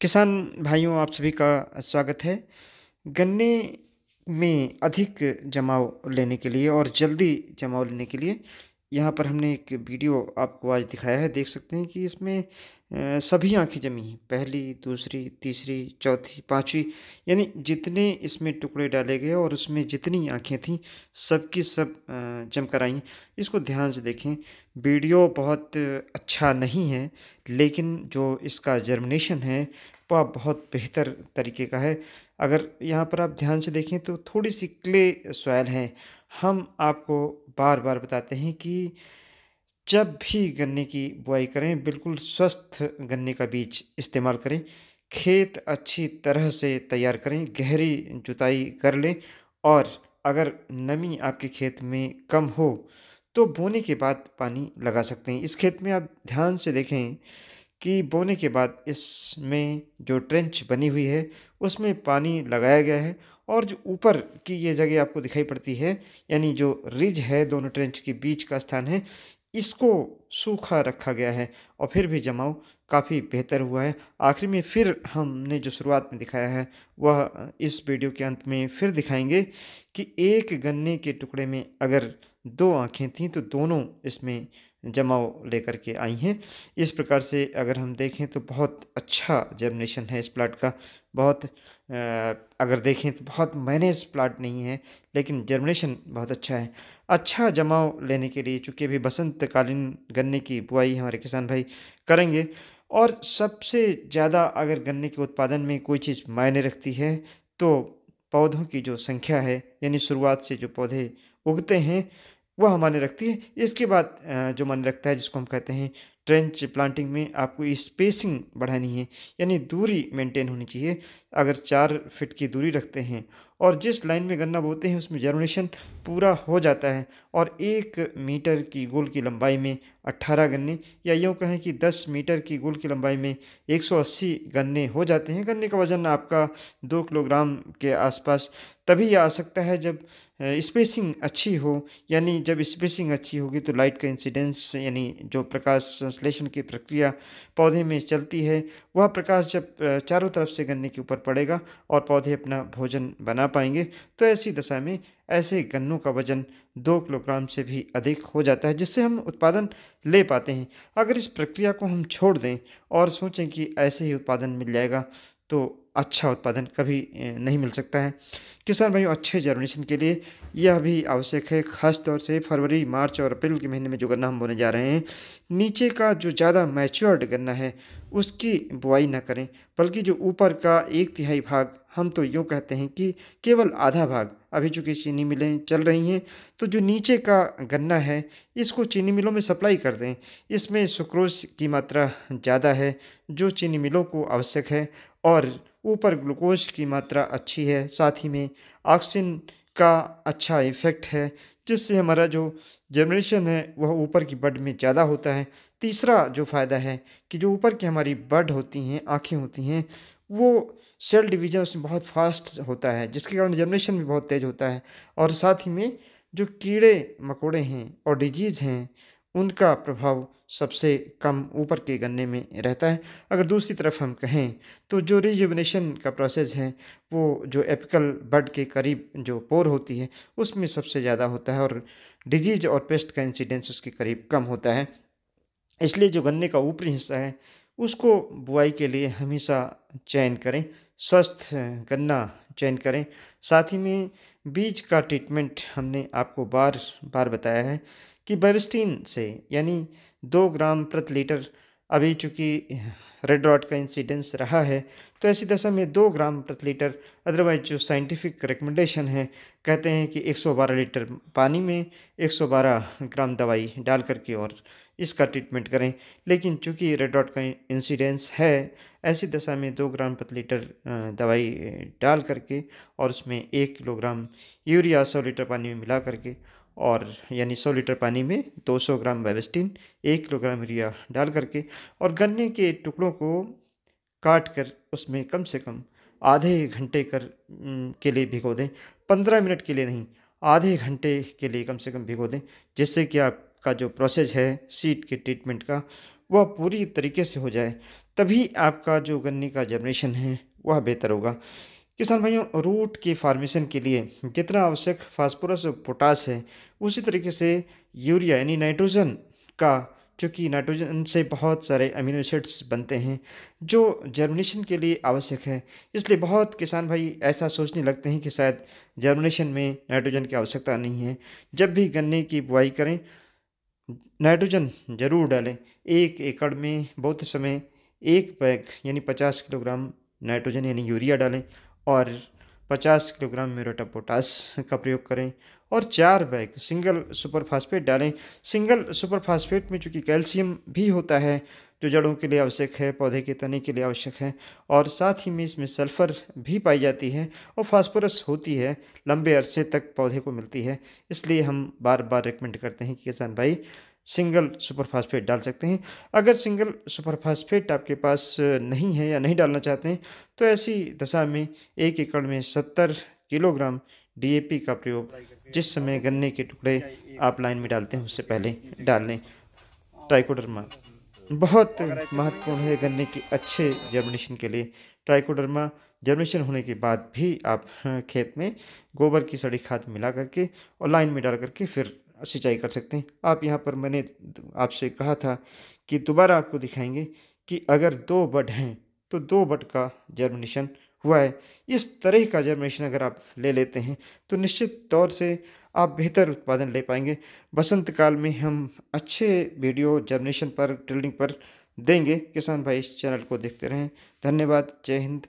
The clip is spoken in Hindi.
किसान भाइयों आप सभी का स्वागत है गन्ने में अधिक जमाव लेने के लिए और जल्दी जमाव लेने के लिए यहाँ पर हमने एक वीडियो आपको आज दिखाया है देख सकते हैं कि इसमें सभी आंखें जमी हैं पहली दूसरी तीसरी चौथी पांचवी यानी जितने इसमें टुकड़े डाले गए और उसमें जितनी आंखें थीं सबकी सब, सब जमकर आई इसको ध्यान से देखें वीडियो बहुत अच्छा नहीं है लेकिन जो इसका जर्मिनेशन है वह बहुत बेहतर तरीके का है अगर यहाँ पर आप ध्यान से देखें तो थोड़ी सी क्ले सॉयल है हम आपको बार बार बताते हैं कि जब भी गन्ने की बुआई करें बिल्कुल स्वस्थ गन्ने का बीज इस्तेमाल करें खेत अच्छी तरह से तैयार करें गहरी जुताई कर लें और अगर नमी आपके खेत में कम हो तो बोने के बाद पानी लगा सकते हैं इस खेत में आप ध्यान से देखें कि बोने के बाद इसमें जो ट्रेंच बनी हुई है उसमें पानी लगाया गया है और जो ऊपर की ये जगह आपको दिखाई पड़ती है यानी जो रिज है दोनों ट्रेंच के बीच का स्थान है इसको सूखा रखा गया है और फिर भी जमाव काफ़ी बेहतर हुआ है आखिर में फिर हमने जो शुरुआत में दिखाया है वह इस वीडियो के अंत में फिर दिखाएंगे कि एक गन्ने के टुकड़े में अगर दो आँखें थीं तो दोनों इसमें जमाव लेकर के आई हैं इस प्रकार से अगर हम देखें तो बहुत अच्छा जर्मिनेशन है इस प्लाट का बहुत अगर देखें तो बहुत मैनेज प्लाट नहीं है लेकिन जर्मिनेशन बहुत अच्छा है अच्छा जमाव लेने के लिए चूँकि अभी बसंतकालीन गन्ने की बुआई हमारे किसान भाई करेंगे और सबसे ज़्यादा अगर गन्ने के उत्पादन में कोई चीज़ मायने रखती है तो पौधों की जो संख्या है यानी शुरुआत से जो पौधे उगते हैं वह माने रखती है इसके बाद जो माने रखता है जिसको हम कहते हैं ट्रेंच प्लांटिंग में आपको स्पेसिंग बढ़ानी है यानी दूरी मेंटेन होनी चाहिए अगर चार फिट की दूरी रखते हैं और जिस लाइन में गन्ना बोते हैं उसमें जर्मिनेशन पूरा हो जाता है और एक मीटर की गोल की लंबाई में 18 गन्ने या यूँ कहें कि 10 मीटर की गुल की लंबाई में 180 गन्ने हो जाते हैं गन्ने का वज़न आपका दो किलोग्राम के आसपास तभी आ सकता है जब स्पेसिंग अच्छी हो यानी जब स्पेसिंग अच्छी होगी तो लाइट का इंसिडेंस यानी जो प्रकाश संश्लेषण की प्रक्रिया पौधे में चलती है वह प्रकाश जब चारों तरफ से गन्ने के ऊपर पड़ेगा और पौधे अपना भोजन बना पाएंगे तो ऐसी दशा में ऐसे गन्नों का वजन दो किलोग्राम से भी अधिक हो जाता है जिससे हम उत्पादन ले पाते हैं अगर इस प्रक्रिया को हम छोड़ दें और सोचें कि ऐसे ही उत्पादन मिल जाएगा तो अच्छा उत्पादन कभी नहीं मिल सकता है किसान भाइयों अच्छे जर्मिनेशन के लिए यह भी आवश्यक है खासतौर से फरवरी मार्च और अप्रैल के महीने में जो गन्ना हम बोने जा रहे हैं नीचे का जो ज़्यादा मैच्योर्ड गन्ना है उसकी बुआई ना करें बल्कि जो ऊपर का एक तिहाई भाग हम तो यूँ कहते हैं कि केवल आधा भाग अभी चूँकि चीनी मिलें चल रही हैं तो जो नीचे का गन्ना है इसको चीनी मिलों में सप्लाई कर दें इसमें सुक्रोज की मात्रा ज़्यादा है जो चीनी मिलों को आवश्यक है और ऊपर ग्लूकोज की मात्रा अच्छी है साथ ही में ऑक्सीजन का अच्छा इफ़ेक्ट है जिससे हमारा जो जनरेशन है वह ऊपर की बड में ज़्यादा होता है तीसरा जो फ़ायदा है कि जो ऊपर की हमारी बड होती हैं आँखें होती हैं वो सेल डिवीज़न उसमें बहुत फास्ट होता है जिसके कारण जर्मिनेशन भी बहुत तेज़ होता है और साथ ही में जो कीड़े मकोड़े हैं और डिजीज़ हैं उनका प्रभाव सबसे कम ऊपर के गन्ने में रहता है अगर दूसरी तरफ हम कहें तो जो रिजुविनेशन का प्रोसेस है वो जो एपिकल बर्ड के करीब जो पोर होती है उसमें सबसे ज़्यादा होता है और डिजीज और पेस्ट का इंसिडेंस उसके करीब कम होता है इसलिए जो गन्ने का ऊपरी हिस्सा है उसको बुआई के लिए हमेशा चयन करें स्वस्थ गन्ना चयन करें साथ ही में बीज का ट्रीटमेंट हमने आपको बार बार बताया है कि बेबिस्टीन से यानी दो ग्राम प्रति लीटर अभी चूँकि रेड रॉट का इंसिडेंस रहा है तो ऐसी दशा में दो ग्राम प्रति लीटर अदरवाइज जो साइंटिफिक रिकमेंडेशन है कहते हैं कि 112 लीटर पानी में 112 ग्राम दवाई डाल करके और इसका ट्रीटमेंट करें लेकिन चूंकि रेड डॉट का इंसिडेंस है ऐसी दशा में दो ग्राम प्रति लीटर दवाई डाल करके और उसमें एक किलोग्राम यूरिया सौ लीटर पानी में मिला करके और यानी सौ लीटर पानी में दो सौ ग्राम वेबस्टिन एक किलोग्राम यूरिया डाल करके और गन्ने के टुकड़ों को काट कर उसमें कम से कम आधे घंटे कर के लिए भिगो दें पंद्रह मिनट के लिए नहीं आधे घंटे के लिए कम से कम भिगो दें जिससे कि आप का जो प्रोसेस है सीड के ट्रीटमेंट का वह पूरी तरीके से हो जाए तभी आपका जो गन्ने का जनरेशन है वह बेहतर होगा किसान भाइयों रूट के फार्मेशन के लिए जितना आवश्यक फास्फोरस और पोटास है उसी तरीके से यूरिया यानी नाइट्रोजन का चूँकि नाइट्रोजन से बहुत सारे अमीनो एसिड्स बनते हैं जो जर्मिनेशन के लिए आवश्यक है इसलिए बहुत किसान भाई ऐसा सोचने लगते हैं कि शायद जर्मिनेशन में नाइट्रोजन की आवश्यकता नहीं है जब भी गन्ने की बुआई करें नाइट्रोजन जरूर डालें एक एकड़ में बहुत समय एक पैक यानी पचास किलोग्राम नाइट्रोजन यानी यूरिया डालें और पचास किलोग्राम म्यूरेट ऑफ पोटास का प्रयोग करें और चार बैग सिंगल सुपर फास्फेट डालें सिंगल सुपर फास्फेट में चूँकि कैल्शियम भी होता है जो जड़ों के लिए आवश्यक है पौधे के तने के लिए आवश्यक है और साथ ही में इसमें सल्फर भी पाई जाती है और फास्फोरस होती है लंबे अरसे तक पौधे को मिलती है इसलिए हम बार बार रिकमेंड करते हैं कि किसान भाई सिंगल सुपरफास्फेट डाल सकते हैं अगर सिंगल सुपरफास्फेट आपके पास नहीं है या नहीं डालना चाहते हैं तो ऐसी दशा में एक एकड़ में सत्तर किलोग्राम डीएपी का प्रयोग जिस समय गन्ने के टुकड़े आप लाइन में डालते हैं उससे पहले डाल लें ट्राइकोडर्मा बहुत महत्वपूर्ण है गन्ने के अच्छे जर्मिनेशन के लिए ट्राइकोडर्मा जर्मिनेशन होने के बाद भी आप खेत में गोबर की सड़ी खाद मिला करके और लाइन में डाल करके फिर सिंचाई कर सकते हैं आप यहाँ पर मैंने आपसे कहा था कि दोबारा आपको दिखाएंगे कि अगर दो बट हैं तो दो बड का जर्मिनेशन हुआ है इस तरह का जर्मिनेशन अगर आप ले लेते हैं तो निश्चित तौर से आप बेहतर उत्पादन ले पाएंगे बसंत काल में हम अच्छे वीडियो जर्मिनेशन पर ड्रिलिंग पर देंगे किसान भाई इस चैनल को देखते रहें धन्यवाद जय हिंद